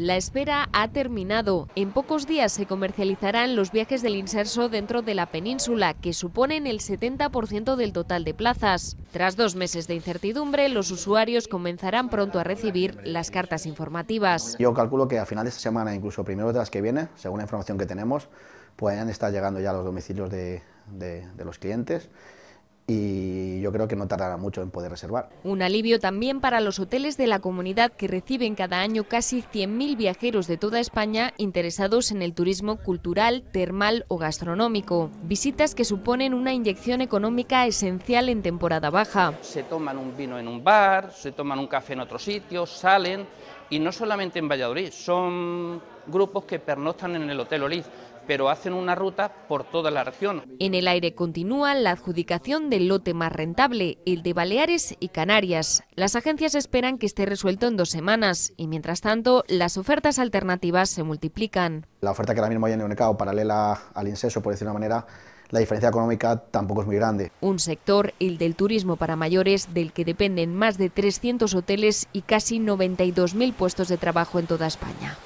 La espera ha terminado. En pocos días se comercializarán los viajes del inserso dentro de la península, que suponen el 70% del total de plazas. Tras dos meses de incertidumbre, los usuarios comenzarán pronto a recibir las cartas informativas. Yo calculo que a final de esta semana, incluso primero de las que viene, según la información que tenemos, pueden estar llegando ya a los domicilios de, de los clientes. Y creo que no tardará mucho en poder reservar. Un alivio también para los hoteles de la comunidad que reciben cada año casi 100.000 viajeros de toda España interesados en el turismo cultural, termal o gastronómico. Visitas que suponen una inyección económica esencial en temporada baja. Se toman un vino en un bar, se toman un café en otro sitio, salen y no solamente en Valladolid, son grupos que pernoctan en el Hotel Oliz, pero hacen una ruta por toda la región. En el aire continúa la adjudicación del lote más rentable, el de Baleares y Canarias. Las agencias esperan que esté resuelto en dos semanas y mientras tanto las ofertas alternativas se multiplican. La oferta que ahora mismo hay en el mercado paralela al inceso, por decir de una manera, la diferencia económica tampoco es muy grande. Un sector, el del turismo para mayores, del que dependen más de 300 hoteles y casi 92.000 puestos de trabajo en toda España.